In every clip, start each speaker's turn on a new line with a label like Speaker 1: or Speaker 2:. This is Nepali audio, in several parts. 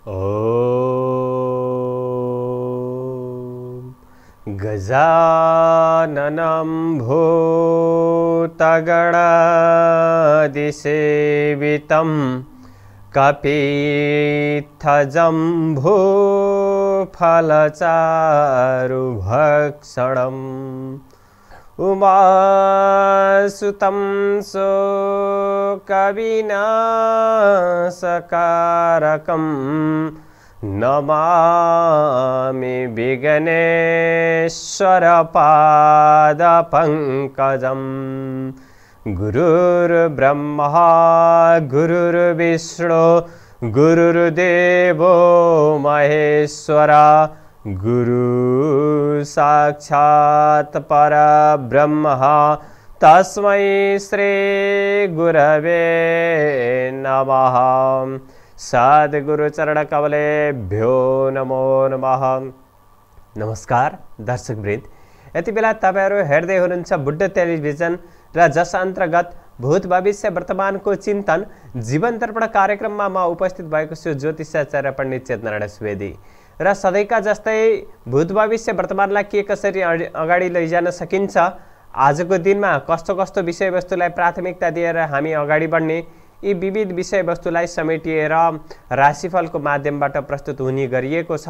Speaker 1: ॐ गजाननं भूतगणादिसेवितं कपिथजम्भोफलचारुभक्षणम् उमासुतं सो सकारकं नमामि मामि गुरुर्ब्रह्मा गुरुर्विष्णु गुरुर्देवो महेश्वरा गुरु साक्षात् परब्रह्म तस्मै श्री गुरवे नमः भ्यो नमो नमः नमस्कार दर्शकवृन्द यति बेला तपाईँहरू हेर्दै हुनुहुन्छ बुद्ध टेलिभिजन र जस अन्तर्गत भूत भविष्य वर्तमानको चिन्तन जीवन तर्पण कार्यक्रममा म उपस्थित भएको छु ज्योतिषाचार्य पण्डित चेतनारायण सुवेदी र सधैँका जस्तै भूत भविष्य वर्तमानलाई के कसरी अगाडि लैजान सकिन्छ आजको दिनमा कस्तो कस्तो विषयवस्तुलाई प्राथमिकता दिएर हामी अगाडि बढ्ने यी विविध विषयवस्तुलाई समेटिएर राशिफलको माध्यमबाट प्रस्तुत हुने गरिएको छ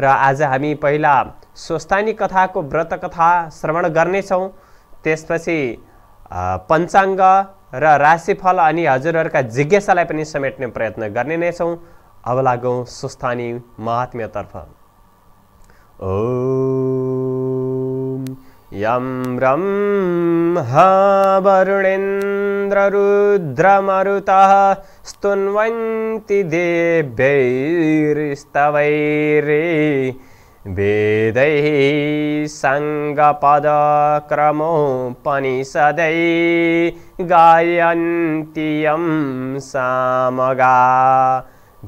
Speaker 1: र आज हामी पहिला स्वस्थानी कथाको व्रत कथा श्रवण गर्नेछौँ त्यसपछि पञ्चाङ्ग र राशिफल अनि हजुरहरूका जिज्ञासालाई पनि समेट्ने प्रयत्न गर्ने नै छौँ अब लागौँ स्वस्थानी महात्म्यतर्फ ॐ यं रं ह वरुणेन्द्ररुद्रमरुतः स्तुन्वन्ति देव्यैरिस्तवैरे वेदैः सङ्गपदक्रमोपनिषदै गायन्ति यं सामगा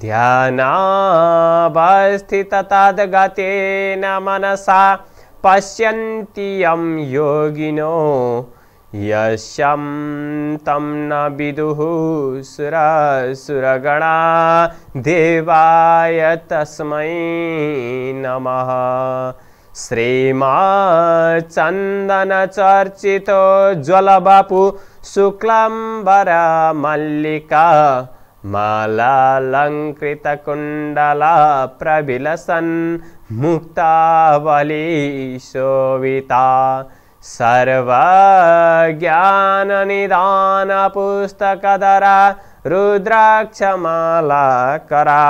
Speaker 1: ध्यानावस्थिततद्गतेन मनसा पश्यन्ति यं योगिनो यशं तं न विदुः सुरसुरगणा देवाय तस्मै नमः श्रीमाचन्दनचर्चितो ज्वलबापु शुक्लम्बरा मल्लिका मालालङ्कृतकुण्डला प्रविलसन् मुक्ता शोविता सर्वज्ञाननिदानपुस्तकधरा रुद्राक्षमाला करा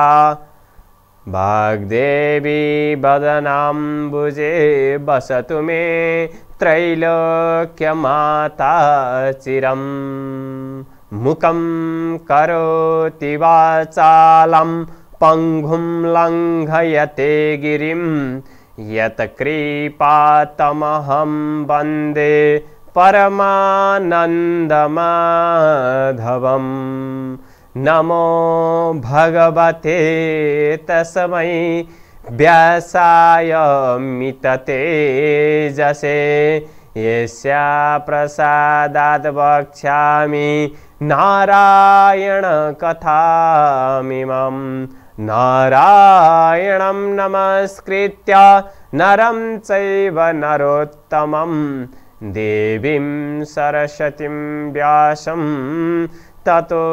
Speaker 1: भग्देवी वदनां भुजे वसतु मे त्रैलोक्यमाता चिरम् मुखं करोति वाचालं पङ्घुं लङ्घयते गिरिं यत्कृपातमहं वन्दे परमानन्दमाधवं नमो भगवते तस्मै व्यासाय मितते जसे यस्या प्रसादात् वक्ष्यामि नारायणकथामिमम् नारायणं नमस्कृत्य नरं चैव नरोत्तमं देवीं सरस्वतीं व्यासं ततो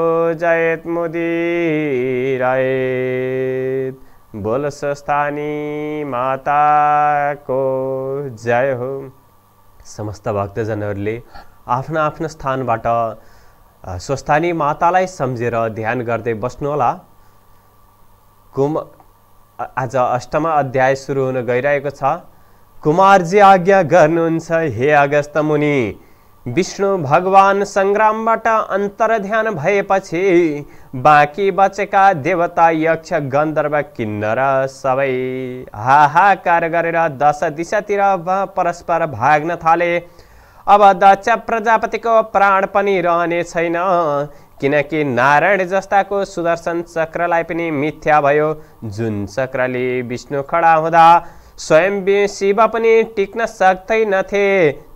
Speaker 1: जयत् मुदीरयेत् बुलसस्थानी माता को हो समस्त भक्तजनहरूले आफ्ना आफ्ना स्थानबाट स्वस्थानी मातालाई सम्झेर ध्यान गर्दै बस्नुहोला कुम आज अष्टम अध्याय सुरु हुन गइरहेको छ कुमारजी आज्ञा गर्नुहुन्छ हे अगस्त मुनि विष्णु भगवान सङ्ग्रामबाट ध्यान भएपछि बाँकी बचेका देवता यक्ष गन्धर्व किन्नर सबै हाहाकार गरेर दश दिशातिर परस्पर भाग्न थाले अब दक्ष प्रजापतिको प्राण पनि रहने छैन किनकि नारायण जस्ताको सुदर्शन चक्रलाई पनि मिथ्या भयो जुन चक्रले विष्णु खडा हुँदा स्वयं शिव पनि टिक्न सक्दैनथे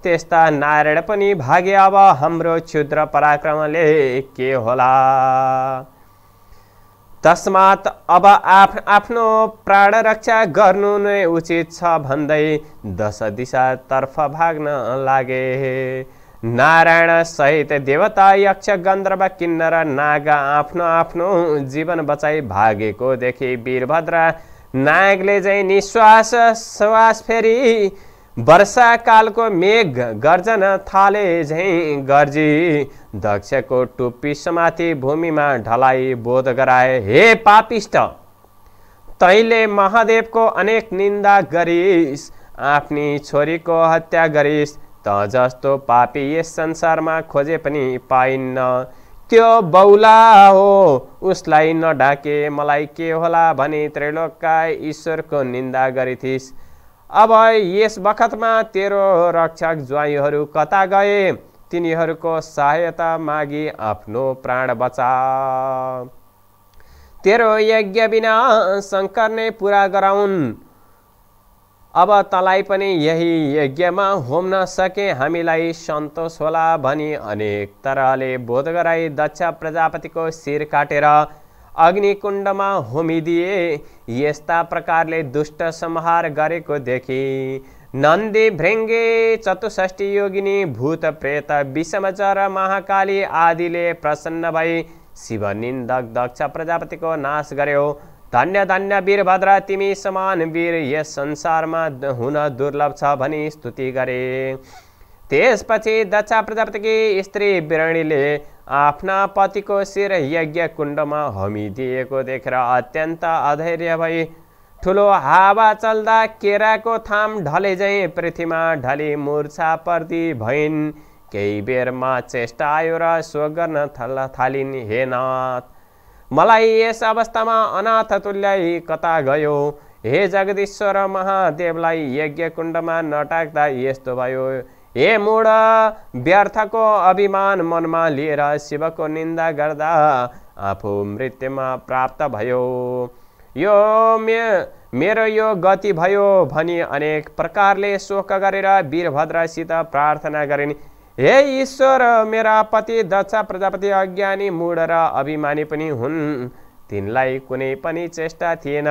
Speaker 1: त्यस्ता नारायण पनि भागे अब हाम्रो क्षुद्र पराक्रमले के होला तस्मात अब आफ आफ्नो प्राण रक्षा गर्नु नै उचित छ भन्दै दश दिशातर्फ भाग्न लागे नारायण सहित देवता यक्ष गन्धर्व किन्नर नाग आफ्नो आफ्नो जीवन भागेको देखि वीरभद्र नायकले चाहिँ निश्वास श्वास फेरि वर्षाकालको मेघ गर्जन थाले झैँ गर्जी दक्षको टुप्पी समाथि भूमिमा ढलाई बोध गराए हे पापिष्ट तैले महादेवको अनेक निन्दा गरिस् आफ्नी छोरीको हत्या गरिस् त जस्तो पापी यस संसारमा खोजे पनि पाइन्न त्यो बौला हो उसलाई नढाके मलाई के होला भने त्रिलोकका ईश्वरको निन्दा गरिथिस् अब यस बखतमा तेरो रक्षक ज्वाइहरू कता गए तिनीहरूको सहायता मागी आफ्नो प्राण बचा तेरो यज्ञ बिना शङ्कर नै पुरा गराउन् अब तलाई पनि यही यज्ञमा होम्न सके हामीलाई सन्तोष होला भनी अनेक तरहले बोध गराई दक्ष प्रजापतिको शिर काटेर अग्निकुण्डमा होमिदिए यस्ता प्रकारले दुष्ट संहार गरेको देखि नन्दी भृङ्गे चतुष्ठी योगिनी भूत प्रेत विषमचर महाकाली आदिले प्रसन्न भई शिव निन्दक दक्ष प्रजापतिको नाश गर्यो धन्य धन्य वीरभद्र तिमी समान वीर यस संसारमा हुन दुर्लभ छ भनी स्तुति गरे त्यसपछि दक्ष प्रजापतिकी स्त्री बिरणीले आफ्ना पतिको शिर यज्ञ कुण्डमा होमिदिएको देखेर अत्यन्त अधैर्य भई ठुलो हावा चल्दा केराको थाम ढलेझै पृथ्वीमा ढली मुर्छा पर्दी भइन् केही बेरमा चेष्टा आयो र सो गर्न थल थालिन् हे नाथ मलाई यस अवस्थामा अनाथ तुल्याई कता गयो हे जगदीश्वर महादेवलाई यज्ञकुण्डमा नटाक्दा यस्तो भयो हे मुड व्यर्थको अभिमान मनमा लिएर शिवको निन्दा गर्दा आफू मृत्युमा प्राप्त भयो यो मे मेरो यो गति भयो भनी अनेक प्रकारले शोक गरेर वीरभद्रसित प्रार्थना गरिन् हे ईश्वर मेरा पति दक्ष प्रजापति अज्ञानी मुड र अभिमानी पनि हुन् तिनलाई कुनै पनि चेष्टा थिएन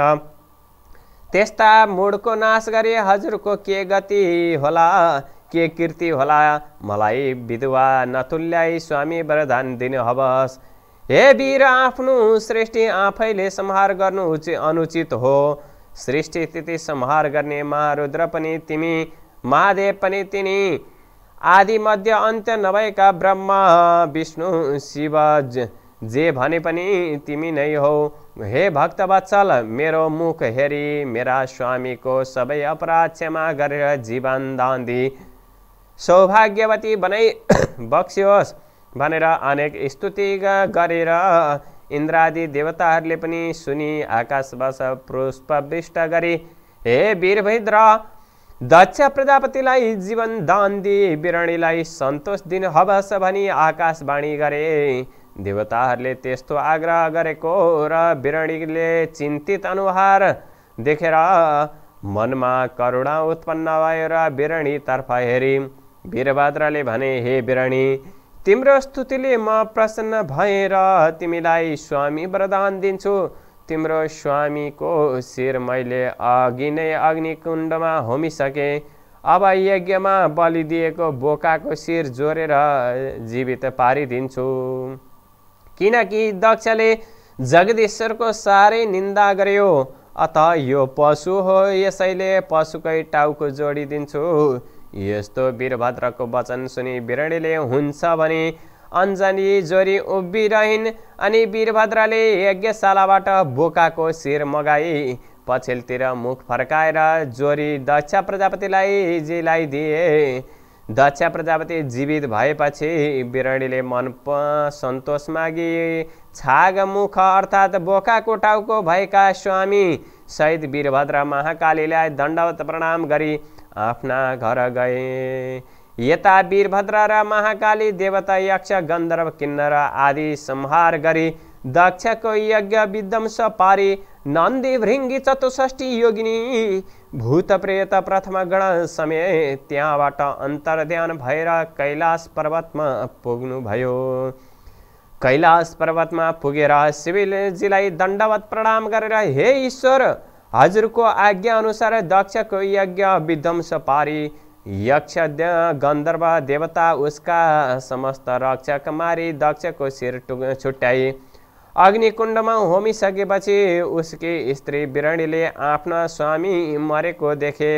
Speaker 1: त्यस्ता मुडको नाश गरे हजुरको के गति होला के कृति होला मलाई विधवा नतुल्याई स्वामी वरदान दिनु हवस् हे वीर आफ्नो सृष्टि आफैले संहार गर्नु उचित अनुचित हो सृष्टि स्थिति संहार गर्ने महारुद्र पनि तिमी महादेव पनि तिनी आदि मध्य अन्त्य नभएका ब्रह्म विष्णु शिव जे भने पनि तिमी नै हो हे भक्त बच्चल मेरो मुख हेरी मेरा स्वामीको सबै अपराध क्षमा गरेर जीवन दान्दी सौभाग्यवती बनाइ बक्सियोस् भनेर अनेक स्तुति गरेर इन्द्रादि देवताहरूले पनि सुनि आकाशवास पुष्पविष्ट गरी हे वीरभद्र दक्ष प्रजापतिलाई जीवन दान दिए बिरणीलाई सन्तोष दिन हवस भनी आकाशवाणी गरे देवताहरूले त्यस्तो आग्रह गरेको र बिरणीले चिन्तित अनुहार देखेर मनमा करुणा उत्पन्न भयो र बिरणीतर्फ हेरी वीरभद्रले भने हे वीरणी तिम्रो स्तुतिले म प्रसन्न भएर तिमीलाई स्वामी वरदान दिन्छु तिम्रो स्वामीको शिर मैले अघि नै अग्निकुण्डमा होमिसकेँ अब यज्ञमा बलिदिएको बोकाको शिर जोडेर जीवित पारिदिन्छु किनकि दक्षले जगदीश्वरको साह्रै निन्दा गर्यो अत यो पशु हो यसैले पशुकै टाउको जोडिदिन्छु यस्तो वीरभद्रको वचन सुनि बिरडीले हुन्छ भने अन्जनी जोरी उभिरहन् अनि वीरभद्रले यज्ञशालाबाट बोकाको शिर मगाई पछिल्तिर मुख फर्काएर जोरी दक्ष प्रजापतिलाई जीलाई दिए दक्ष प्रजापति जीवित भएपछि बिरणीले मन सन्तोष मागे छाग मुख अर्थात् बोकाको टाउको भएका स्वामी सहित वीरभद्र महाकालीलाई दण्डवत प्रणाम गरी आफ्ना घर गए यता वीरभद्र र महाकाली देवता यक्ष गन्धर्व किन्नर आदि संहार गरी दक्षको यज्ञ विध्वंस पारी नन्दी भृङ्गी चतुष्ठी योगिनी भूत प्रेत प्रथम गण समय त्यहाँबाट अन्तर्ध्यान भएर कैलाश पर्वतमा पुग्नुभयो कैलाश पर्वतमा पुगेर शिवजीलाई दण्डवत प्रणाम गरेर हे ईश्वर हजुरको आज्ञाअनुसार दक्षको यज्ञ विध्वंस पारी यक्ष गन्धर्व देवता उसका समस्त रक्षक मारी दक्षको शिर टु छुट्याई अग्निकुण्डमा होमिसकेपछि उसकी स्त्री बिरणीले आफ्ना स्वामी मरेको देखे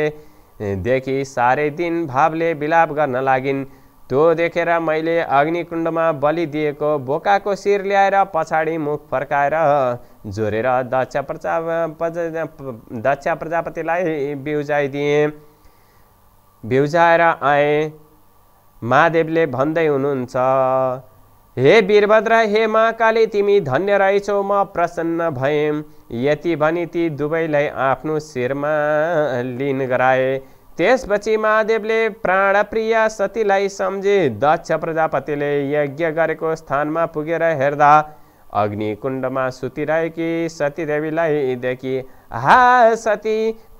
Speaker 1: देखि साह्रै दिन भावले विलाप गर्न लागिन् त्यो देखेर मैले अग्निकुण्डमा बलि दिएको बोकाको शिर ल्याएर पछाडि मुख फर्काएर जोरेर दक्ष प्रजा दक्ष प्रजापतिलाई बिउजाइदिएँ बिउजाएर आए महादेवले भन्दै हुनुहुन्छ हे वीरभद्र हे महाकाली तिमी धन्य रहेछौ म प्रसन्न भएँ यति भनी ती दुवैलाई आफ्नो शिरमा लिन गराए त्यसपछि महादेवले प्राणप्रिय सतीलाई सम्झे दक्ष प्रजापतिले यज्ञ गरेको स्थानमा पुगेर हेर्दा अग्निकुण्डमा सुतिरहेकी सतीदेवीलाई देखि हा सती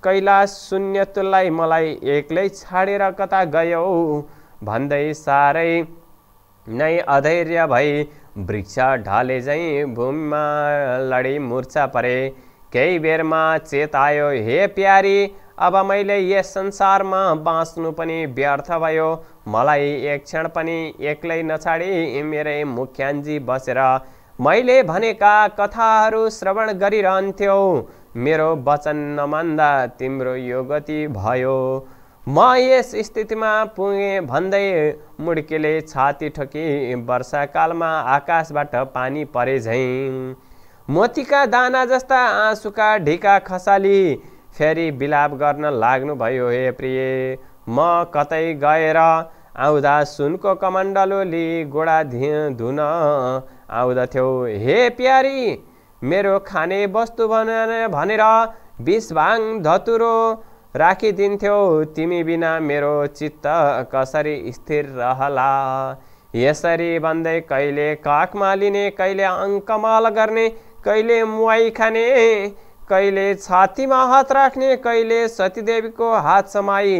Speaker 1: कैलाश शून्य तुलाई मलाई एक्लै छाडेर कता गयौ भन्दै साह्रै नै अधैर्य भई वृक्ष ढाले झैँ भूमिमा लडी मुर्छा परे केही बेरमा चेत आयो हे प्यारी अब मैले यस संसारमा बाँच्नु पनि व्यर्थ भयो मलाई एक क्षण पनि एक्लै नछाडी मेरै मुख्यान्जी बसेर मैले भनेका कथाहरू श्रवण गरिरहन्थ्यौ मेरो वचन नमान्दा तिम्रो यो गति भयो म यस स्थितिमा पुगेँ भन्दै मुड्केले छाती ठोकी वर्षाकालमा आकाशबाट पानी परे झैँ मोतीका दाना जस्ता आँसुका ढिका खसाली फेरि बिलाप गर्न लाग्नुभयो हे प्रिय म कतै गएर आउँदा सुनको कमण्डलोली गोडा धि धुन आउँदथ्यौ हे प्यारी मेरो खाने वस्तु भनेर बिस भाङ धतुरो राखिदिन्थ्यौ तिमी बिना मेरो चित्त कसरी स्थिर रहला यसरी भन्दै कहिले काखमा लिने कहिले अङ्कमाल गर्ने कहिले मुवाई खाने कहिले छातीमा हात राख्ने कहिले सतीदेवीको हात समाई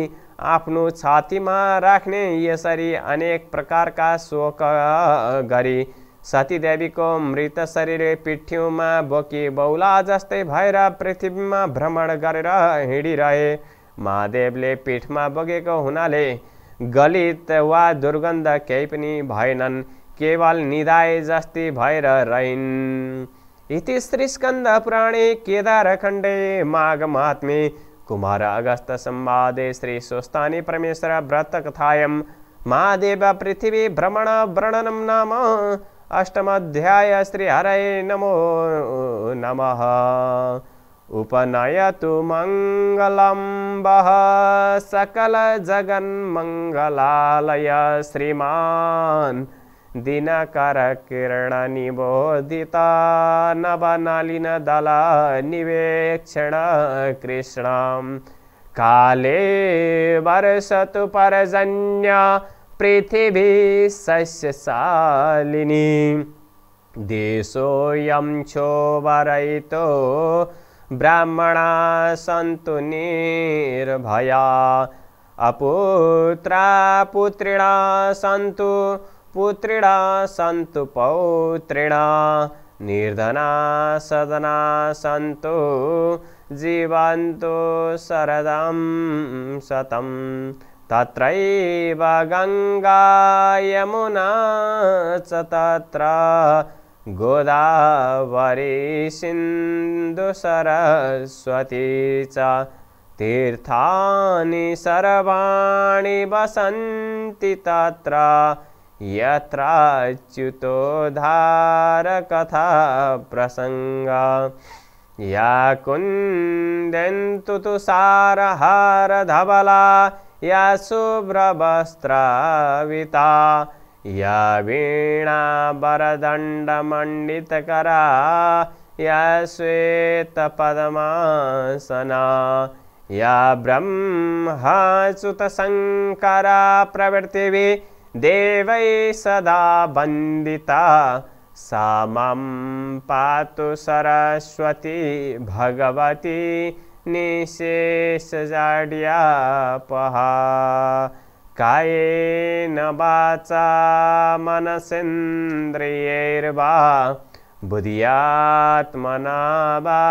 Speaker 1: आफ्नो छातीमा राख्ने यसरी अनेक प्रकारका शोक गरी सतीदेवीको मृत शरीर पिठ्यौँमा बोकी बौला जस्तै भएर पृथ्वीमा भ्रमण गरेर हिँडिरहे महादेवले पिठमा बोकेको हुनाले गलित वा दुर्गन्ध केही पनि भएनन् केवल निधाए जस्तै भएर रहिन् इति परमेश्वर केदारखण्डे माघमात्मे कुमारागस्तसंवादे श्रीस्वस्तानि भ्रमण महादेवपृथिवीभ्रमणव्रणनं नाम अष्टमाध्याय श्रीहरये नमो नमः उपनयतु सकल सकलजगन्मङ्गलालय श्रीमान् दिनकरकिरणनिबोधिता निवेक्षण कृष्णं काले वर्षतु परजन्या पृथिवी शस्यशालिनी देशोऽयं चोभरयितो ब्राह्मणा सन्तु निर्भया अपुत्रा पुत्रिणा सन्तु पुत्रिणा सन्तु पौत्रिणा निर्धना सदना सन्तु जीवन्तु शरदं शतं तत्रैव गङ्गा यमुना च तत्र गोदावरी सिन्धुसरस्वती च तीर्थानि सर्वाणि वसन्ति तत्र धारकथा प्रसङ्गा या कुन्दन्तु तु सारहारधवला या शुभ्रवस्त्राविता या वीणा वरदण्डमण्डितकरा या श्वेतपदमासना या ब्रह्माच्युतशङ्करा प्रवृत्तिभिः देवै सदा वन्दिता सा मां पातु सरस्वती भगवती निशेषजाड्यापहा पहा कायेन वाचा मनसिन्द्रियैर्वा बुद्ध्यात्मना वा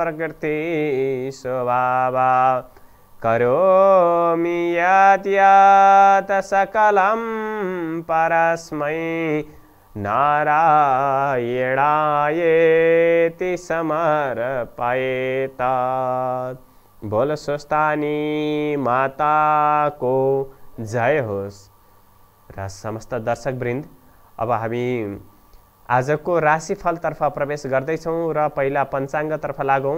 Speaker 1: प्रकृतिस्वभावा करोमि यात सकलं परस्मै नारायणायेति समर्पयेत बोल स्वस्थानी माताको जय होस् र समस्त दर्शकवृन्द अब हामी आजको राशिफलतर्फ प्रवेश गर्दैछौँ र पहिला पञ्चाङ्गतर्फ लागौँ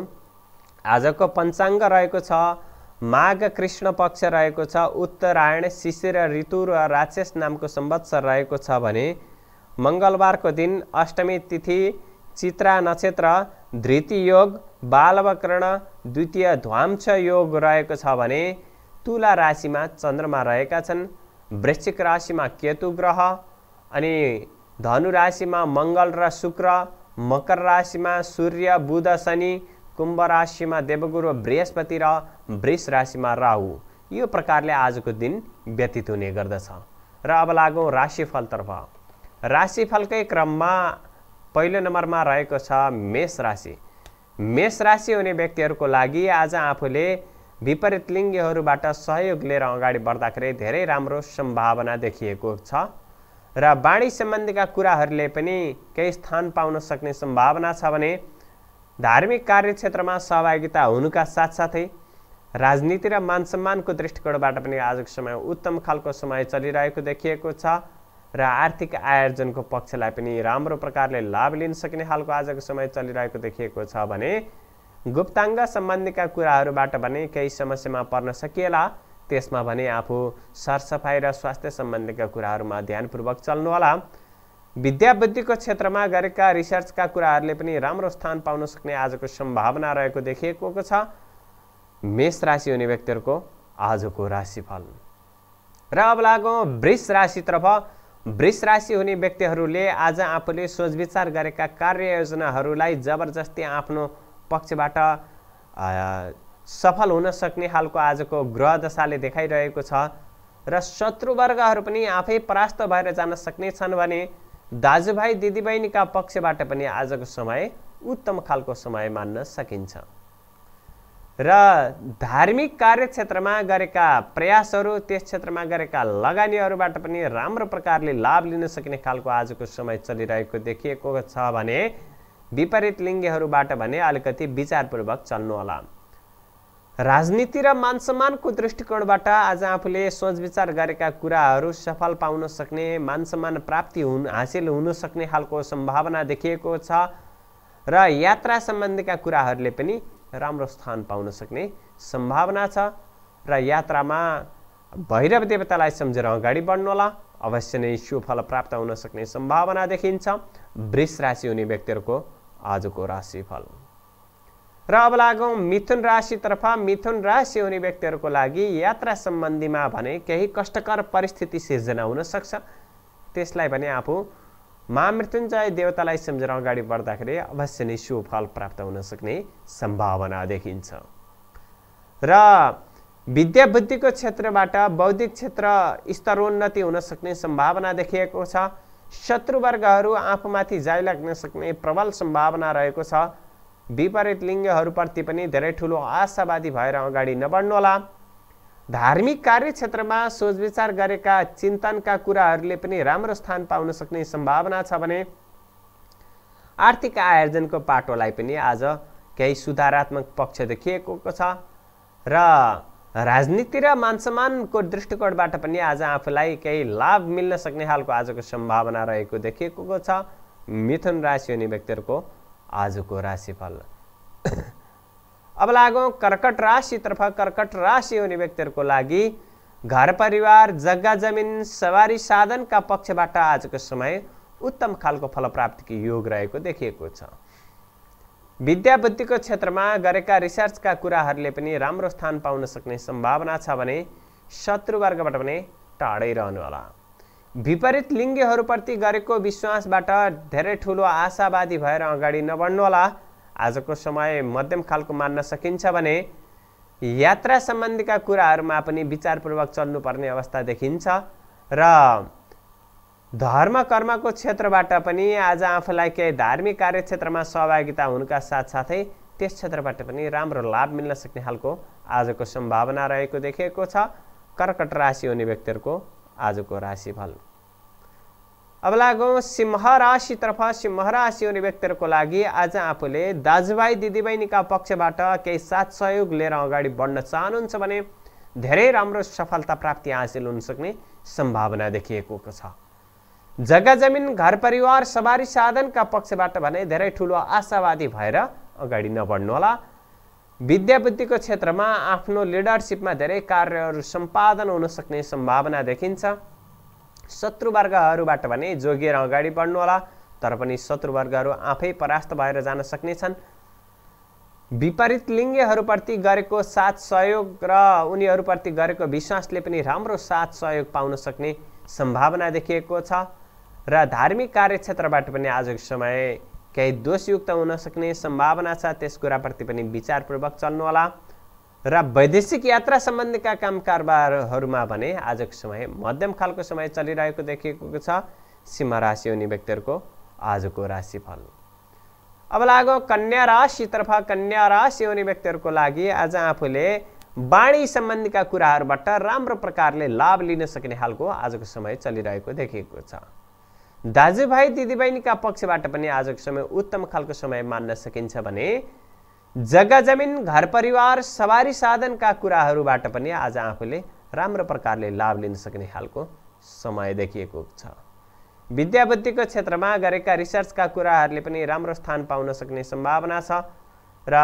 Speaker 1: आजको पञ्चाङ्ग रहेको छ माघ कृष्ण पक्ष रहेको छ उत्तरायण शिशिर ऋतु र राक्षस नामको संवत्सर रहेको छ भने मङ्गलबारको दिन अष्टमी तिथि चित्रा नक्षत्र धृति योग बालवकरण द्वितीय ध्वांस योग रहेको छ भने तुला राशिमा चन्द्रमा रहेका छन् वृश्चिक राशिमा केतु ग्रह अनि धनु राशिमा मङ्गल र शुक्र मकर राशिमा सूर्य बुध शनि कुम्भ राशिमा देवगुरु बृहस्पति र वृष राशिमा राहु यो प्रकारले आजको दिन व्यतीत हुने गर्दछ र अब लागौँ राशिफलतर्फ राशिफलकै क्रममा पहिलो नम्बरमा रहेको छ मेष राशि मेष राशि हुने व्यक्तिहरूको लागि आज आफूले विपरीत लिङ्गीहरूबाट सहयोग लिएर अगाडि बढ्दाखेरि धेरै राम्रो सम्भावना देखिएको छ र बाणी सम्बन्धीका कुराहरूले पनि केही स्थान पाउन सक्ने सम्भावना छ भने धार्मिक कार्यक्षेत्रमा सहभागिता हुनुका साथसाथै राजनीति र मान सम्मानको दृष्टिकोणबाट पनि आजको समय उत्तम खालको समय चलिरहेको देखिएको छ र आर्थिक आयोजनको पक्षलाई पनि राम्रो प्रकारले लाभ लिन सकिने खालको आजको समय चलिरहेको देखिएको छ भने गुप्ताङ्ग सम्बन्धीका कुराहरूबाट भने केही समस्यामा पर्न सकिएला त्यसमा भने आफू सरसफाइ र स्वास्थ्य सम्बन्धीका कुराहरूमा ध्यानपूर्वक चल्नुहोला विद्यावृत्तिको क्षेत्रमा गरेका रिसर्चका कुराहरूले पनि राम्रो स्थान पाउन सक्ने आजको सम्भावना रहेको देखिएको छ मेष राशि हुने व्यक्तिहरूको आजको राशिफल र अब लागौँ वृष राशितर्फ वृष राशि हुने व्यक्तिहरूले आज आफूले सोचविचार गरेका कार्ययोजनाहरूलाई जबरजस्ती आफ्नो पक्षबाट सफल हुन सक्ने खालको आजको ग्रह दशाले देखाइरहेको छ र शत्रुवर्गहरू पनि आफै परास्त भएर जान सक्ने छन् भने दाजुभाइ दिदीबहिनीका पक्षबाट पनि आजको समय उत्तम खालको समय मान्न सकिन्छ र धार्मिक कार्यक्षेत्रमा गरेका प्रयासहरू त्यस क्षेत्रमा गरेका लगानीहरूबाट पनि राम्रो प्रकारले लाभ लिन सकिने खालको आजको समय चलिरहेको देखिएको छ भने विपरीत लिङ्गीहरूबाट भने अलिकति विचारपूर्वक चल्नुहोला राजनीति र मान सम्मानको दृष्टिकोणबाट आज आफूले सोच विचार गरेका कुराहरू सफल पाउन सक्ने मान सम्मान प्राप्ति हुन हासिल हुन सक्ने खालको सम्भावना देखिएको छ र यात्रा सम्बन्धीका कुराहरूले पनि राम्रो स्थान पाउन सक्ने सम्भावना छ र यात्रामा भैरव देवतालाई सम्झेर अगाडि बढ्नुहोला अवश्य नै सुफल प्राप्त हुन सक्ने सम्भावना देखिन्छ वृष राशि हुने व्यक्तिहरूको आजको राशिफल र अब लागौँ मिथुन राशितर्फ मिथुन राशि हुने व्यक्तिहरूको लागि यात्रा सम्बन्धीमा भने केही कष्टकर परिस्थिति सिर्जना हुनसक्छ त्यसलाई भने आफू महामृत्युञ्जय देवतालाई सम्झेर अगाडि बढ्दाखेरि अवश्य नै शुभ प्राप्त हुन सक्ने सम्भावना देखिन्छ र विद्या बुद्धिको क्षेत्रबाट बौद्धिक क्षेत्र स्तरोन्नति हुन सक्ने सम्भावना देखिएको छ शत्रुवर्गहरू आफूमाथि जाइ लाग्न सक्ने प्रबल सम्भावना रहेको छ विपरीत लिङ्गहरूप्रति पनि धेरै ठुलो आशावादी भएर अगाडि नबढ्नुहोला धार्मिक कार्यक्षेत्रमा सोचविचार गरेका चिन्तनका कुराहरूले पनि राम्रो स्थान पाउन सक्ने सम्भावना छ भने आर्थिक आयोजनको पाटोलाई पनि आज केही सुधारात्मक पक्ष देखिएको छ र राजनीति र मानसम्मानको दृष्टिकोणबाट पनि आज आफूलाई केही लाभ मिल्न सक्ने खालको आजको सम्भावना रहेको देखिएको छ मिथुन राशि हुने व्यक्तिहरूको आजको राशिफल अब लागौँ कर्कट राशितर्फ कर्कट राशि हुने व्यक्तिहरूको लागि घर परिवार जग्गा जमिन सवारी साधनका पक्षबाट आजको समय उत्तम खालको फलप्राप्तिको योग रहेको देखिएको छ विद्या क्षेत्रमा गरेका रिसर्चका कुराहरूले पनि राम्रो स्थान पाउन सक्ने सम्भावना छ भने शत्रुवर्गबाट भने टाढै रहनुहोला विपरीत लिङ्गीहरूप्रति गरेको विश्वासबाट धेरै ठुलो आशावादी भएर अगाडि नबढ्नुहोला आजको समय मध्यम खालको मान्न सकिन्छ भने यात्रा सम्बन्धीका कुराहरूमा पनि विचारपूर्वक चल्नुपर्ने अवस्था देखिन्छ र धर्म कर्मको क्षेत्रबाट पनि आज आफूलाई केही धार्मिक कार्यक्षेत्रमा सहभागिता हुनुका साथसाथै त्यस क्षेत्रबाट पनि राम्रो लाभ मिल्न सक्ने खालको आजको सम्भावना रहेको देखिएको छ कर्कट राशि हुने व्यक्तिहरूको आजको राशिफल अब लागौँ सिंह राशितर्फ सिंह राशि हुने व्यक्तिहरूको लागि आज आफूले दाजुभाइ दिदीबहिनीका पक्षबाट केही साथ सहयोग लिएर अगाडि बढ्न चाहनुहुन्छ भने धेरै राम्रो सफलता प्राप्ति हासिल हुन सक्ने सम्भावना देखिएको छ जग्गा जमिन घर परिवार सवारी साधनका पक्षबाट भने धेरै ठुलो आशावादी भएर अगाडि नबढ्नुहोला विद्यापतिको क्षेत्रमा आफ्नो लिडरसिपमा धेरै कार्यहरू सम्पादन हुन सक्ने सम्भावना देखिन्छ शत्रुवर्गहरूबाट भने जोगिएर अगाडि बढ्नुहोला तर पनि शत्रुवर्गहरू आफै परास्त भएर जान सक्नेछन् विपरीत लिङ्गेहरूप्रति गरेको साथ सहयोग र उनीहरूप्रति गरेको विश्वासले पनि राम्रो साथ सहयोग पाउन सक्ने सम्भावना देखिएको छ र धार्मिक कार्यक्षेत्रबाट पनि आजको समय केही दोषयुक्त हुन सक्ने सम्भावना छ त्यस कुराप्रति पनि विचारपूर्वक चल्नुहोला र वैदेशिक यात्रा सम्बन्धीका काम कारोबारहरूमा भने आजको समय मध्यम खालको समय चलिरहेको देखिएको छ सिंह राशि हुने व्यक्तिहरूको आजको राशिफल अब लागो कन्या राशितर्फ कन्या राशि हुने व्यक्तिहरूको लागि आज आफूले वाणी सम्बन्धीका कुराहरूबाट राम्रो प्रकारले लाभ लिन सक्ने खालको आजको समय चलिरहेको देखिएको छ दाजुभाइ दिदीबहिनीका पक्षबाट पनि आजको समय उत्तम खालको समय मान्न सकिन्छ भने जग्गा जमिन घर परिवार सवारी साधनका कुराहरूबाट पनि आज आफूले राम्रो प्रकारले लाभ लिन सक्ने खालको समय देखिएको छ विद्यावृत्तिको क्षेत्रमा गरेका रिसर्चका कुराहरूले पनि राम्रो स्थान पाउन सक्ने सम्भावना छ र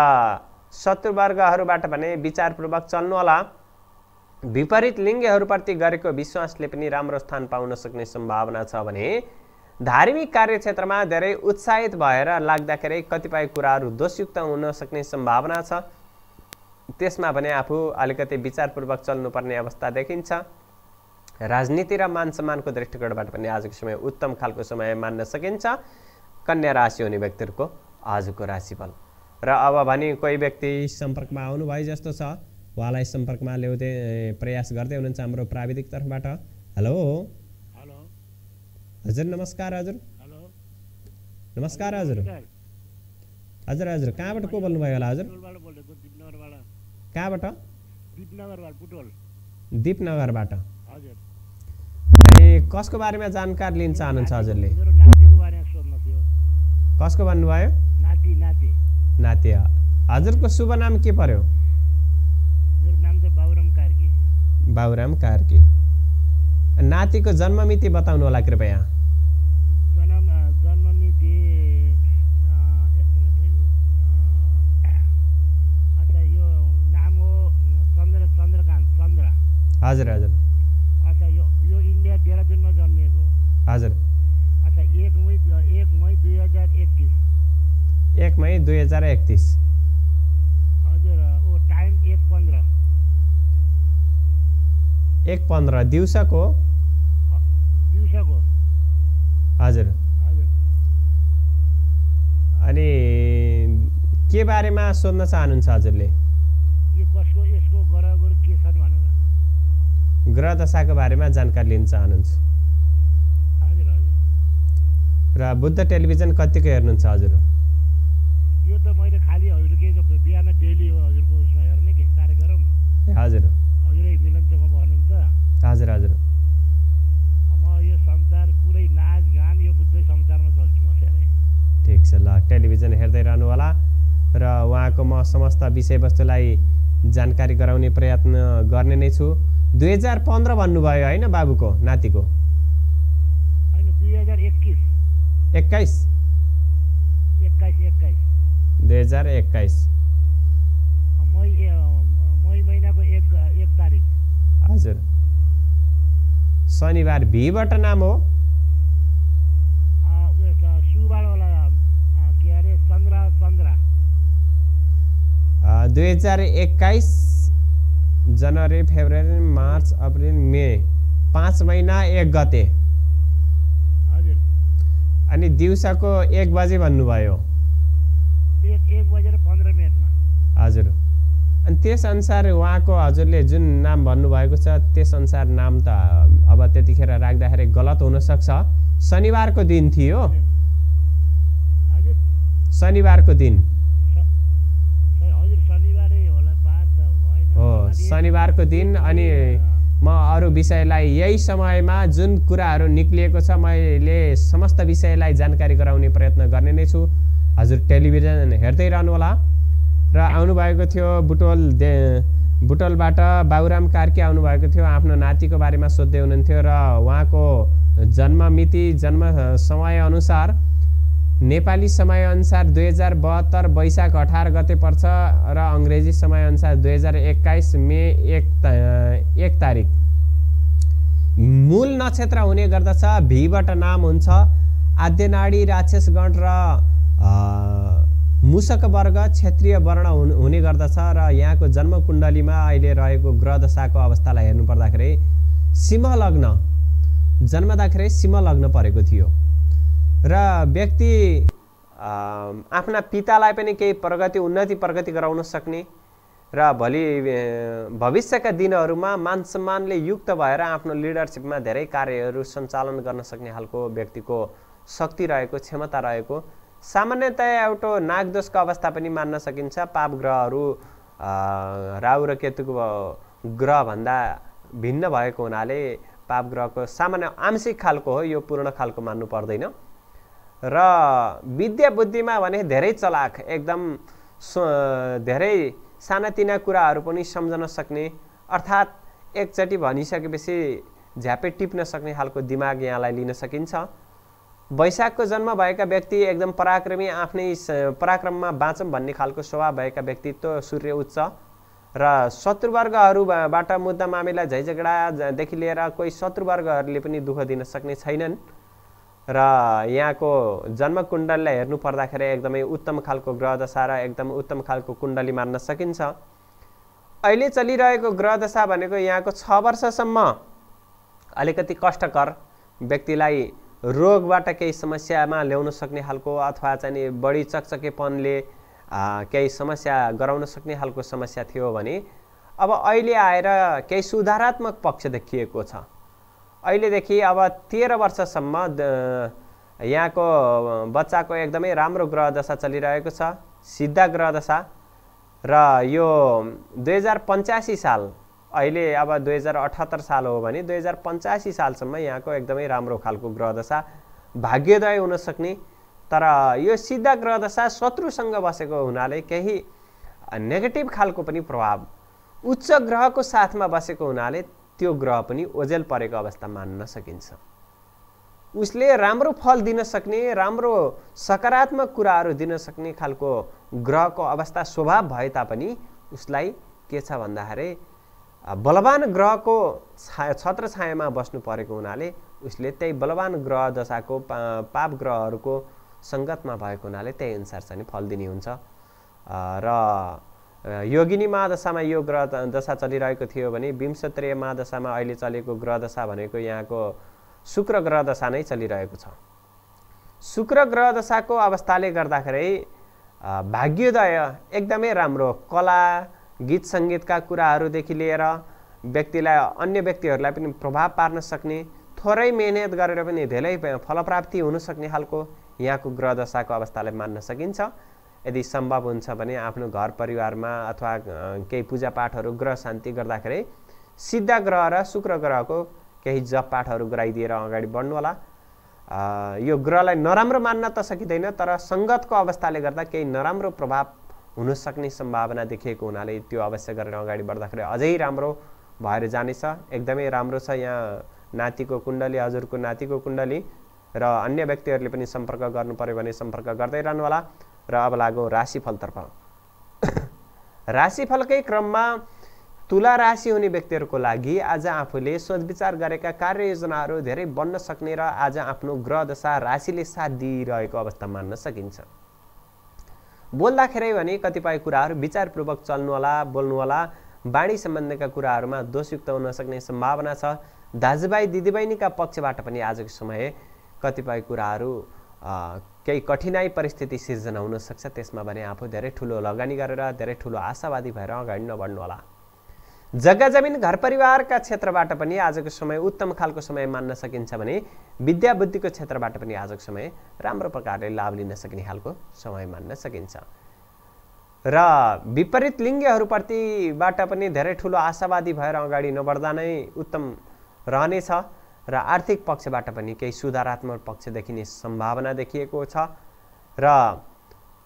Speaker 1: शत्रुवर्गहरूबाट भने विचारपूर्वक चल्नुहोला विपरीत लिङ्गहरूप्रति गरेको विश्वासले पनि राम्रो स्थान पाउन सक्ने सम्भावना छ भने धार्मिक कार्यक्षेत्रमा धेरै उत्साहित भएर लाग्दाखेरि कतिपय कुराहरू दोषयुक्त हुन सक्ने सम्भावना छ त्यसमा भने आफू अलिकति विचारपूर्वक चल्नुपर्ने अवस्था देखिन्छ राजनीति र मान सम्मानको दृष्टिकोणबाट पनि आजको समय उत्तम खालको समय मान्न सकिन्छ कन्या राशि हुने व्यक्तिहरूको आजको राशिफल र अब भने कोही व्यक्ति सम्पर्कमा आउनु आउनुभयो जस्तो छ उहाँलाई सम्पर्कमा ल्याउँदै प्रयास गर्दै हुनुहुन्छ हाम्रो प्राविधिक तर्फबाट हेलो हजुर नमस्कार हजुर नमस्कार हजुर हजुर हजुर कहाँबाट को बोल्नुभयो होला हजुर कहाँबाट दिपनगरबाट अनि कसको बारेमा जानकारी लिन चाहनुहुन्छ हजुरले कसको भन्नुभयो नाति हजुरको शुभ नाम के पर्यो
Speaker 2: कार्की
Speaker 1: बाबुराम कार्की नातिको जन्ममिति बताउनु होला कृपया हजुर हजुर
Speaker 2: अच्छा यो यो इन्डिया देहरादुनमा जन्मिएको हजुर अच्छा एक मई एक मई दुई हजार एक मई दुई ओ टाइम एक पन्ध्र
Speaker 1: एक पन्ध्र दिउँसोको हजुर अनि के बारेमा सोध्न चाहनुहुन्छ हजुरले ग्रह दशाको बारेमा जानकारी लिन चाहनुहुन्छ र बुद्ध टेलिभिजन कतिको हेर्नुहुन्छ हजुर
Speaker 2: यो त मैले खालि के बिहान डेली हो हजुरको उसमा हेर्ने के कार्यक्रम हजुर हजुरै मिलन
Speaker 1: हजुर हजुर टेलिभिजन हेर्दै रहनुहोला र उहाँको म समस्त विषयवस्तुलाई जानकारी गराउने प्रयत्न गर्ने नै छु दुई हजार पन्ध्र भन्नुभयो होइन बाबुको नातिको एक्काइस हजुर शनिबार भीबाट नाम हो दुई हजार एक्काइस जनवरी फेब्रुअरी मार्च अप्रिल मे पाँच महिना एक गते अनि दिउँसोको एक बजे भन्नुभयो हजुर अनि त्यसअनुसार उहाँको हजुरले जुन नाम भन्नुभएको छ त्यसअनुसार नाम त अब त्यतिखेर राख्दाखेरि गलत हुनसक्छ शनिबारको दिन थियो शनिबारको दिन शनिबारको दिन अनि म अरू विषयलाई यही समयमा जुन कुराहरू निक्लिएको छ मैले समस्त विषयलाई जानकारी गराउने प्रयत्न गर्ने नै छु हजुर टेलिभिजन हेर्दै रहनुहोला र आउनुभएको थियो बुटोल दे बुटोलबाट बाबुराम कार्की आउनुभएको थियो आफ्नो नातिको बारेमा सोध्दै हुनुहुन्थ्यो र उहाँको जन्म मिति जन्म समयअनुसार नेपाली समयअनुसार दुई हजार बहत्तर वैशाख अठार गते पर्छ र अङ्ग्रेजी समयअनुसार दुई हजार एक्काइस मे एक एक तारिक मूल नक्षत्र हुने गर्दछ भीबाट नाम हुन्छ आद्यनाडी राक्षसगण र मुसक वर्ग क्षेत्रीय वर्ण हुने गर्दछ र यहाँको जन्मकुण्डलीमा अहिले रहेको ग्रह दशाको अवस्थालाई हेर्नु पर्दाखेरि सिंह लग्न जन्मदाखेरि सिंह लग्न परेको थियो र व्यक्ति आफ्ना पितालाई पनि केही प्रगति उन्नति प्रगति गराउन सक्ने र भोलि भविष्यका दिनहरूमा मान सम्मानले युक्त भएर आफ्नो लिडरसिपमा धेरै कार्यहरू सञ्चालन गर्न सक्ने खालको व्यक्तिको शक्ति रहेको क्षमता रहेको सामान्यतया एउटा नागदोषको अवस्था पनि मान्न सकिन्छ पाप ग्रहहरू राहु र केतुको ग्रहभन्दा भिन्न भएको हुनाले पाप ग्रहको सामान्य आंशिक खालको हो यो पूर्ण खालको मान्नु पर्दैन र विद्या बुद्धिमा भने धेरै चलाख एकदम धेरै सानातिना कुराहरू पनि सम्झन सक्ने अर्थात् एकचोटि भनिसकेपछि झ्यापे टिप्न सक्ने खालको दिमाग यहाँलाई लिन सकिन्छ वैशाखको जन्म भएका व्यक्ति एकदम पराक्रमी आफ्नै पराक्रममा बाँचौँ भन्ने खालको स्वभाव भएका व्यक्तित्व सूर्य उच्च र शत्रुवर्गहरूबाट मुद्दा मामिला झैझगडादेखि लिएर कोही शत्रुवर्गहरूले पनि दुःख दिन सक्ने छैनन् र यहाँको जन्मकुण्डलीलाई हेर्नु पर्दाखेरि एकदमै उत्तम खालको ग्रह दशा र एकदम उत्तम खालको कुण्डली मान्न सकिन्छ अहिले चलिरहेको ग्रह दशा भनेको यहाँको छ वर्षसम्म अलिकति कष्टकर व्यक्तिलाई रोगबाट केही समस्यामा ल्याउन सक्ने खालको अथवा चाहिँ नि बढी चकचकेपनले केही समस्या गराउन सक्ने खालको समस्या थियो भने अब अहिले आएर केही सुधारात्मक पक्ष देखिएको छ अहिलेदेखि अब तेह्र वर्षसम्म यहाँको बच्चाको एकदमै राम्रो ग्रह दशा चलिरहेको छ सिद्धा ग्रह दशा र यो दुई हजार पन्चासी साल अहिले अब दुई हजार अठहत्तर साल हो भने दुई हजार पन्चासी सालसम्म यहाँको एकदमै राम्रो खालको ग्रह दशा भाग्योदय हुन सक्ने तर यो सिद्धा ग्रह दशा शत्रुसँग बसेको हुनाले केही नेगेटिभ खालको पनि प्रभाव उच्च ग्रहको साथमा बसेको हुनाले त्यो ग्रह पनि ओजेल परेको अवस्था मान्न सकिन्छ उसले राम्रो फल दिन सक्ने राम्रो सकारात्मक कुराहरू दिन सक्ने खालको ग्रहको अवस्था स्वभाव भए तापनि उसलाई के छ भन्दाखेरि बलवान ग्रहको छाया छत्र छायामा बस्नु परेको हुनाले उसले त्यही बलवान ग्रह दशाको पा पाप ग्रहहरूको सङ्गतमा भएको हुनाले त्यही अनुसार चाहिँ फल दिने हुन्छ र योगिनी महादशामा यो ग्रह दशा चलिरहेको थियो भने विंशत्रेय महादशामा अहिले चलेको ग्रह दशा भनेको यहाँको शुक्र ग्रह दशा नै चलिरहेको छ शुक्र ग्रह दशाको अवस्थाले गर्दाखेरि भाग्योदय एकदमै राम्रो कला गीत सङ्गीतका कुराहरूदेखि लिएर व्यक्तिलाई अन्य व्यक्तिहरूलाई पनि प्रभाव पार्न सक्ने थोरै मेहनत गरेर पनि धेरै फलप्राप्ति हुनसक्ने खालको यहाँको ग्रह दशाको अवस्थालाई मान्न सकिन्छ यदि सम्भव हुन्छ भने आफ्नो घर परिवारमा अथवा केही पूजापाठहरू ग्रह शान्ति गर्दाखेरि सिद्ध ग्रह र शुक्र ग्रहको केही जप पाठहरू गराइदिएर अगाडि बढ्नुहोला यो ग्रहलाई नराम्रो मान्न त सकिँदैन तर सङ्गतको अवस्थाले गर्दा केही नराम्रो प्रभाव हुनसक्ने सम्भावना देखिएको हुनाले त्यो अवश्य गरेर अगाडि बढ्दाखेरि अझै राम्रो भएर जानेछ एकदमै राम्रो छ यहाँ नातिको कुण्डली हजुरको नातिको कुण्डली र अन्य व्यक्तिहरूले पनि सम्पर्क गर्नु पऱ्यो भने सम्पर्क गर्दै रहनुहोला र अब लागौ राशिफलतर्फ राशिफलकै क्रममा तुला राशि हुने व्यक्तिहरूको लागि आज आफूले सोचविचार गरेका कार्ययोजनाहरू धेरै बन्न सक्ने र आज आफ्नो ग्रह दशा राशिले साथ दिइरहेको अवस्था मान्न सकिन्छ बोल्दाखेरि भने कतिपय कुराहरू विचारपूर्वक होला बोल्नु होला बाणी सम्बन्धका कुराहरूमा दोषयुक्त हुन सक्ने सम्भावना छ दाजुभाइ दिदीबहिनीका पक्षबाट पनि आजको समय कतिपय कुराहरू केही कठिनाई परिस्थिति सिर्जना हुनसक्छ त्यसमा भने आफू धेरै ठुलो लगानी गरेर धेरै ठुलो आशावादी भएर अगाडि नबढ्नु होला जग्गा जमिन घर परिवारका क्षेत्रबाट पनि आजको समय उत्तम खालको समय मान्न सकिन्छ भने विद्या बुद्धिको क्षेत्रबाट पनि आजको समय राम्रो प्रकारले लाभ लिन सकिने खालको समय मान्न सकिन्छ र विपरीत लिङ्गहरूप्रतिबाट पनि धेरै ठुलो आशावादी भएर अगाडि नबढ्दा नै उत्तम रहनेछ र आर्थिक पक्षबाट पनि केही सुधारात्मक पक्ष देखिने सम्भावना देखिएको छ र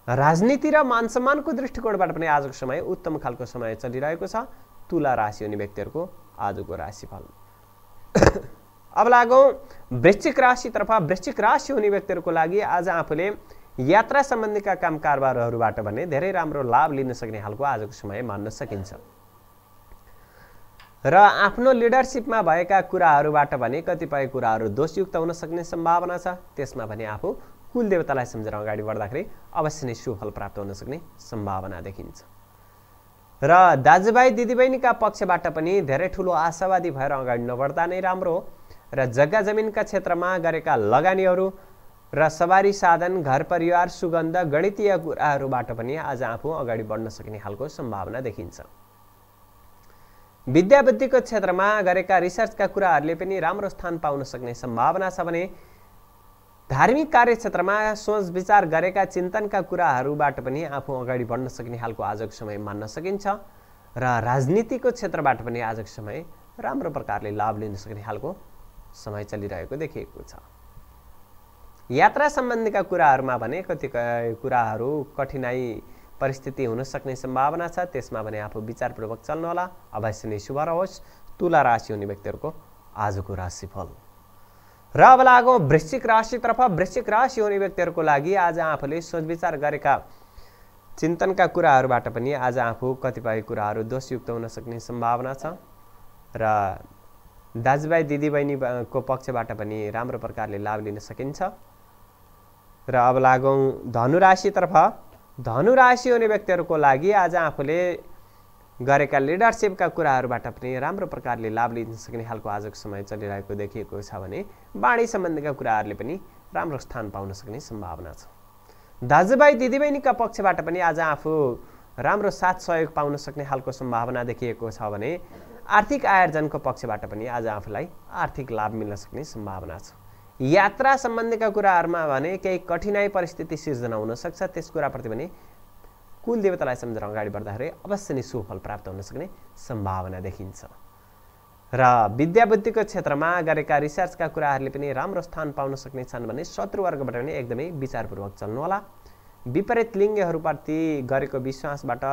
Speaker 1: राजनीति र मान सम्मानको दृष्टिकोणबाट पनि आजको समय उत्तम खालको समय चलिरहेको छ तुला राशि हुने व्यक्तिहरूको आजको राशिफल अब लागौँ वृश्चिक राशितर्फ वृश्चिक राशि हुने व्यक्तिहरूको लागि आज आफूले यात्रा सम्बन्धीका काम कारोबारहरूबाट भने धेरै राम्रो लाभ लिन सक्ने खालको आजको समय मान्न सकिन्छ र आफ्नो लिडरसिपमा भएका कुराहरूबाट भने कतिपय कुराहरू दोषयुक्त हुन सक्ने सम्भावना छ त्यसमा भने आफू कुलदेवतालाई सम्झेर अगाडि बढ्दाखेरि अवश्य नै सुफल प्राप्त हुन सक्ने सम्भावना देखिन्छ र दाजुभाइ दिदीबहिनीका पक्षबाट पनि धेरै ठुलो आशावादी भएर अगाडि नबढ्दा नै राम्रो हो र जग्गा जमिनका क्षेत्रमा गरेका लगानीहरू र सवारी साधन घर परिवार सुगन्ध गणितीय कुराहरूबाट पनि आज आफू अगाडि बढ्न सकिने खालको सम्भावना देखिन्छ विद्यावृद्धिको क्षेत्रमा गरेका रिसर्चका कुराहरूले पनि राम्रो स्थान पाउन सक्ने सम्भावना छ भने धार्मिक कार्यक्षेत्रमा सोच विचार गरेका चिन्तनका कुराहरूबाट पनि आफू अगाडि बढ्न सक्ने खालको आजको समय मान्न सकिन्छ र राजनीतिको क्षेत्रबाट पनि आजको समय राम्रो प्रकारले लाभ लिन सक्ने खालको समय चलिरहेको देखिएको छ यात्रा सम्बन्धीका कुराहरूमा भने कति कुराहरू कठिनाई परिस्थिति हुन सक्ने सम्भावना छ त्यसमा भने आफू विचारपूर्वक चल्नुहोला अवश्य नै शुभ रहोस् तुला राशि हुने व्यक्तिहरूको आजको राशिफल र अब लागौँ वृश्चिक राशितर्फ वृश्चिक राशि हुने व्यक्तिहरूको लागि आज आफूले सोचविचार गरेका चिन्तनका कुराहरूबाट पनि आज आफू कतिपय कुराहरू दोषयुक्त हुन सक्ने सम्भावना छ र दाजुभाइ दिदीबहिनीको पक्षबाट पनि राम्रो प्रकारले लाभ लिन सकिन्छ र अब लागौँ धनु राशितर्फ धनु राशि हुने व्यक्तिहरूको लागि आज आफूले गरेका लिडरसिपका कुराहरूबाट पनि राम्रो प्रकारले लाभ लिन सक्ने खालको आजको समय चलिरहेको देखिएको छ भने बाणी सम्बन्धीका कुराहरूले पनि राम्रो स्थान पाउन सक्ने सम्भावना छ दाजुभाइ दिदीबहिनीका पक्षबाट पनि आज आफू राम्रो साथ सहयोग पाउन सक्ने खालको सम्भावना देखिएको छ भने आर्थिक आयोजनको पक्षबाट पनि आज आफूलाई आर्थिक लाभ मिल्न सक्ने सम्भावना छ यात्रा सम्बन्धीका कुराहरूमा भने केही कठिनाई परिस्थिति सिर्जना हुनसक्छ त्यस कुराप्रति पनि कुल देवतालाई सम्झेर अगाडि बढ्दाखेरि अवश्य नै सुफल प्राप्त हुन सक्ने सम्भावना देखिन्छ र विद्याबुद्धिको क्षेत्रमा गरेका रिसर्चका कुराहरूले पनि राम्रो स्थान पाउन सक्ने छन् भने शत्रुवर्गबाट पनि एकदमै विचारपूर्वक चल्नुहोला विपरीत लिङ्गहरूप्रति गरेको विश्वासबाट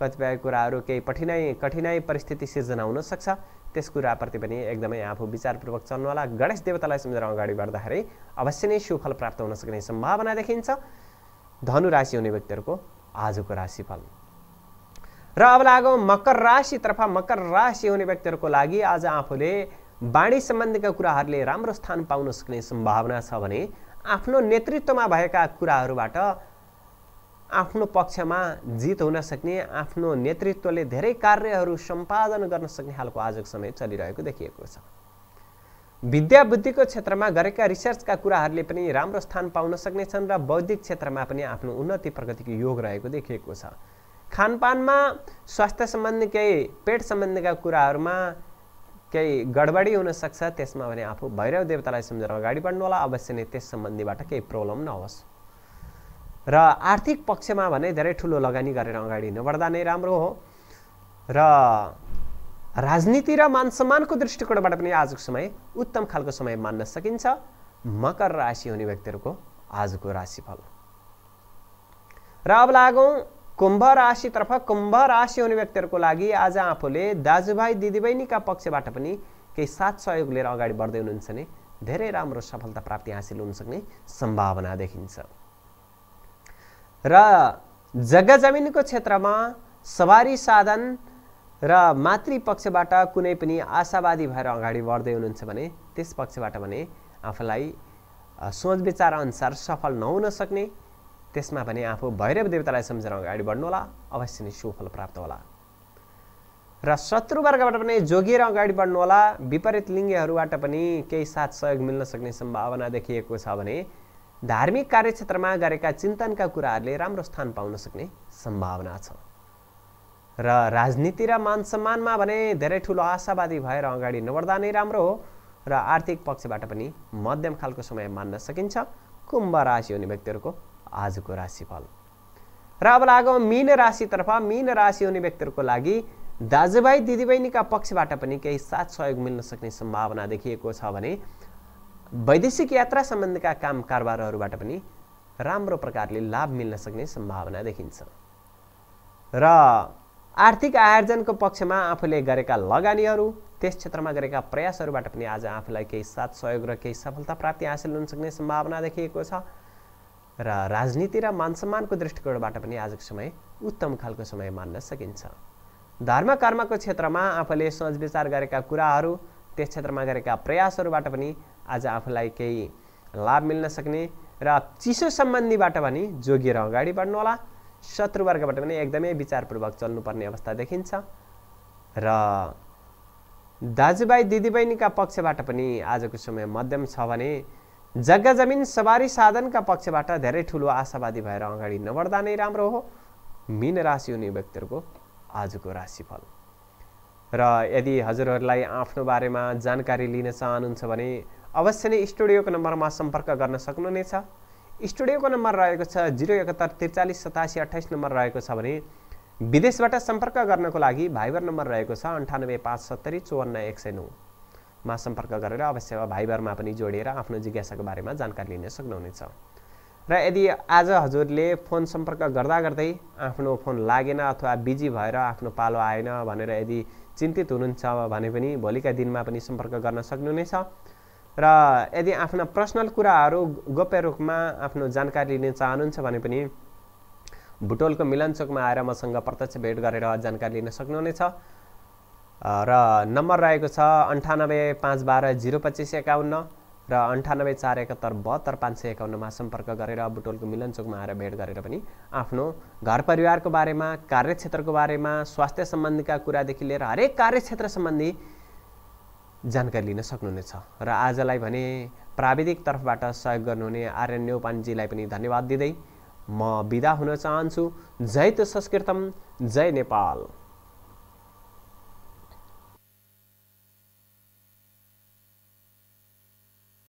Speaker 1: कतिपय कुराहरू केही कठिनाई कठिनाई परिस्थिति सिर्जना हुनसक्छ त्यस कुराप्रति पनि एकदमै आफू विचारपूर्वक चल्नुहोला गणेश देवतालाई सम्झेर अगाडि बढ्दाखेरि अवश्य नै सुफल प्राप्त हुन सक्ने सम्भावना देखिन्छ धनु राशि हुने व्यक्तिहरूको आजको राशिफल र अब लाग मकर राशितर्फ मकर राशि हुने व्यक्तिहरूको लागि आज आफूले बाणी सम्बन्धीका कुराहरूले राम्रो स्थान पाउन सक्ने सम्भावना छ भने आफ्नो नेतृत्वमा भएका कुराहरूबाट आफ्नो पक्षमा जित हुन सक्ने आफ्नो नेतृत्वले धेरै कार्यहरू सम्पादन गर्न सक्ने खालको आजको समय चलिरहेको देखिएको छ विद्या बुद्धिको क्षेत्रमा गरेका रिसर्चका कुराहरूले पनि राम्रो स्थान पाउन सक्नेछन् र बौद्धिक क्षेत्रमा पनि आफ्नो उन्नति प्रगतिको योग रहेको देखिएको छ खानपानमा स्वास्थ्य सम्बन्धी केही पेट सम्बन्धीका कुराहरूमा केही गडबडी हुनसक्छ त्यसमा भने आफू भैरव देवतालाई सम्झेर अगाडि बढ्नु होला अवश्य नै त्यस सम्बन्धीबाट केही प्रब्लम नहोस् र आर्थिक पक्षमा भने धेरै ठुलो लगानी गरेर अगाडि बढ्दा नै राम्रो हो र राजनीति र मान सम्मानको दृष्टिकोणबाट पनि आजको समय उत्तम खालको समय मान्न सकिन्छ मकर राशि हुने व्यक्तिहरूको आजको राशिफल र अब लागौँ कुम्भ राशितर्फ कुम्भ राशि हुने व्यक्तिहरूको लागि आज आफूले दाजुभाइ दिदीबहिनीका पक्षबाट पनि केही साथ सहयोग लिएर अगाडि बढ्दै हुनुहुन्छ भने धेरै राम्रो सफलता प्राप्ति हासिल हुन सक्ने सम्भावना देखिन्छ र जग्गा जमिनको क्षेत्रमा सवारी साधन र मातृपक्षबाट कुनै पनि आशावादी भएर अगाडि बढ्दै हुनुहुन्छ भने त्यस पक्षबाट भने आफूलाई सोच विचार अनुसार सफल नहुन सक्ने त्यसमा भने आफू भैरव देवतालाई सम्झेर अगाडि होला अवश्य नै सुफल प्राप्त होला र शत्रुवर्गबाट पनि जोगिएर अगाडि होला विपरीत लिङ्गहरूबाट पनि केही साथ सहयोग मिल्न सक्ने सम्भावना देखिएको छ भने धार्मिक कार्यक्षेत्रमा गरेका चिन्तनका कुराहरूले राम्रो स्थान पाउन सक्ने सम्भावना छ र राजनीति र मान सम्मानमा भने धेरै ठुलो आशावादी भएर अगाडि नबढ्दा नै राम्रो हो र आर्थिक पक्षबाट पनि मध्यम खालको समय मान्न सकिन्छ कुम्भ राशि हुने व्यक्तिहरूको आजको राशिफल र अब लाग मीन राशितर्फ मीन राशि हुने व्यक्तिहरूको लागि दाजुभाइ दिदीबहिनीका पक्षबाट पनि केही साथ सहयोग मिल्न सक्ने सम्भावना देखिएको छ भने वैदेशिक यात्रा सम्बन्धीका काम कारोबारहरूबाट पनि राम्रो प्रकारले लाभ मिल्न सक्ने सम्भावना देखिन्छ र आर्थिक आर्जनको पक्षमा आफूले गरेका लगानीहरू त्यस क्षेत्रमा गरेका प्रयासहरूबाट पनि आज आफूलाई केही साथ सहयोग र केही सफलता प्राप्ति हासिल हुन सक्ने सम्भावना देखिएको छ र राजनीति र मान सम्मानको दृष्टिकोणबाट पनि आजको समय उत्तम खालको समय मान्न सकिन्छ धर्म कर्मको क्षेत्रमा आफूले सोच विचार गरेका कुराहरू त्यस क्षेत्रमा गरेका प्रयासहरूबाट पनि आज आफूलाई केही लाभ मिल्न सक्ने र चिसो सम्बन्धीबाट पनि जोगिएर अगाडि बढ्नुहोला शत्रुवर्गबाट पनि एकदमै विचारपूर्वक चल्नुपर्ने अवस्था देखिन्छ र दाजुभाइ दिदीबहिनीका पक्षबाट पनि आजको समय मध्यम छ भने जग्गा जमिन सवारी साधनका पक्षबाट धेरै ठुलो आशावादी भएर अगाडि नबढ्दा नै राम्रो हो मीन राशि हुने व्यक्तिहरूको आजको राशिफल र यदि हजुरहरूलाई आफ्नो बारेमा जानकारी लिन चाहनुहुन्छ भने अवश्य नै स्टुडियोको नम्बरमा सम्पर्क गर्न सक्नुहुनेछ स्टुडियोको नम्बर रहेको छ जिरो एकहत्तर त्रिचालिस सतासी अठाइस नम्बर रहेको छ भने विदेशबाट सम्पर्क गर्नको लागि भाइबर नम्बर रहेको छ अन्ठानब्बे पाँच सत्तरी चौवन्न एक सय नौमा सम्पर्क गरेर अवश्य भाइबरमा पनि जोडिएर आफ्नो जिज्ञासाको बारेमा जानकारी लिन सक्नुहुनेछ र यदि आज हजुरले फोन सम्पर्क गर्दा गर्दै आफ्नो फोन लागेन अथवा बिजी भएर आफ्नो पालो आएन भनेर यदि चिन्तित हुनुहुन्छ भने पनि भोलिका दिनमा पनि सम्पर्क गर्न सक्नुहुनेछ र यदि आफ्ना पर्सनल कुराहरू गोप्य रूपमा आफ्नो जानकारी लिन चाहनुहुन्छ भने पनि भुटोलको मिलन चोकमा आएर मसँग प्रत्यक्ष भेट गरेर जानकारी लिन सक्नुहुनेछ र नम्बर रहेको छ अन्ठानब्बे पाँच बाह्र जिरो पच्चिस एकाउन्न र अन्ठानब्बे चार एकात्तर बहत्तर पाँच सय एकाउन्नमा सम्पर्क गरेर बुटोलको मिलनचोकमा आएर भेट गरेर पनि आफ्नो घर परिवारको बारेमा कार्यक्षेत्रको बारेमा स्वास्थ्य सम्बन्धीका कुरादेखि लिएर हरेक कार्यक्षेत्र सम्बन्धी जानकारी लिन सक्नुहुनेछ र आजलाई भने प्राविधिक तर्फबाट सहयोग गर्नुहुने आर्यन न्यौपानजीलाई पनि धन्यवाद दिँदै म बिदा हुन चाहन्छु जय त संस्कृतम जय नेपाल